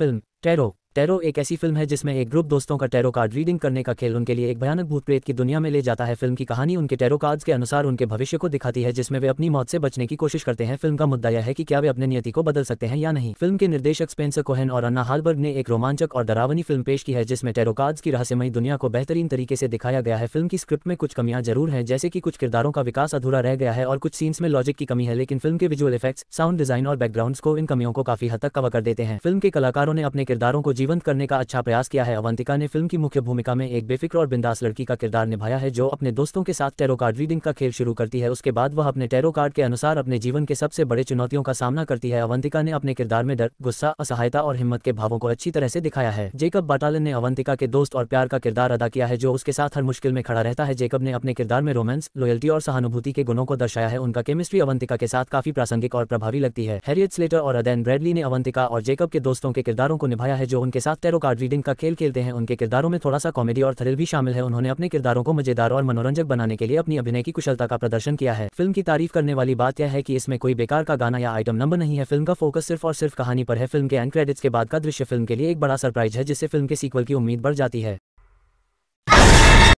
film, Terror. Tarot एक ऐसी film है जिसमें एक ग्रुप दोस्तों का टैरो कार्ड रीडिंग करने का खेल उनके लिए एक भयानक भूत प्रेत की दुनिया में ले जाता है फिल्म की कहानी उनके टैरो कार्ड्स के अनुसार उनके भविष्य को दिखाती है जिसमें वे अपनी मौत से बचने की कोशिश करते हैं फिल्म का मुद्दा यह है कि क्या वे अपने नियति को बदल सकते हैं या नहीं फिल्म के निर्देशक स्पेंसर कोहन और अन्ना हालबर्ग ने एक रोमांचक और डरावनी फिल्म पेश की है जिसमें टैरो कार्ड्स की रहस्यमयी दुनिया को बेहतरीन तरीके से दिखाया गया है फिल्म की स्क्रिप्ट में कुछ कमियां जरूर है जैसे कि कुछ किरदारों का विकास अधूरा रह गया है और कुछ सीन्स में लॉजिक की कमी है लेकिन फिल्म के विजुअल इफेक्ट्स साउंड डिजाइन और बैकग्राउंड को इन कमियों को काफी हद तक कवर कर देते हैं फिल्म के कलाकारों ने अपने किरदारों को जीवंत करने का अच्छा प्रयास किया है अवंतिका ने फिल्म की मुख्य भूमिका में एक बेफिक्र और बिंदास लड़की का किरदार निभाया है जो अपने दोस्तों के साथ टेरो कार्ड रीडिंग का खेल शुरू करती है उसके बाद वह अपने टेरो कार्ड के अनुसार अपने जीवन के सबसे बड़े चुनौतियों का सामना करती है अवंतिका ने अपने किरदार में डर गुस्सा असहायता और हिम्मत के भावों को अच्छी तरह से दिखाया है जेकब बाटालन ने अवंतिका के दोस्त और प्यार का किरदार अदा किया है जो उसके साथ हर मुश्किल में खड़ा रहता है जेकब ने अपने किरदार में रोमांस लॉयल्टी और सहानुभूति के गुणों को दर्शाया है उनका केमिस्ट्री अवंतिका के साथ काफी प्रासंगिक और प्रभावी लगती है हैरियत स्लेटर और अदैन ब्रेडली ने अवंतिका और जेकब के दोस्तों के किरदारों को निभाया है जो उनके साथ टेरो कार्ड रीडिंग का खेल खेलते हैं उनके किरदारों में थोड़ा सा कॉमेडी और थ्रिल भी शामिल है उन्होंने अपने किरदारों को मजेदार और मनोरंजक बनाने के लिए अपनी अभिनय की कुशलता का प्रदर्शन किया है फिल्म की तारीफ करने वाली बात यह है कि इसमें कोई बेकार का गाना या आइटम नंबर नहीं है फिल्म का फोकस सिर्फ और सिर्फ कहानी पर है फिल्म के एंड क्रेडिट्स के बाद का दृश्य फिल्म के लिए एक बड़ा सरप्राइज है जिससे फिल्म के सीक्वल की उम्मीद बढ़ जाती है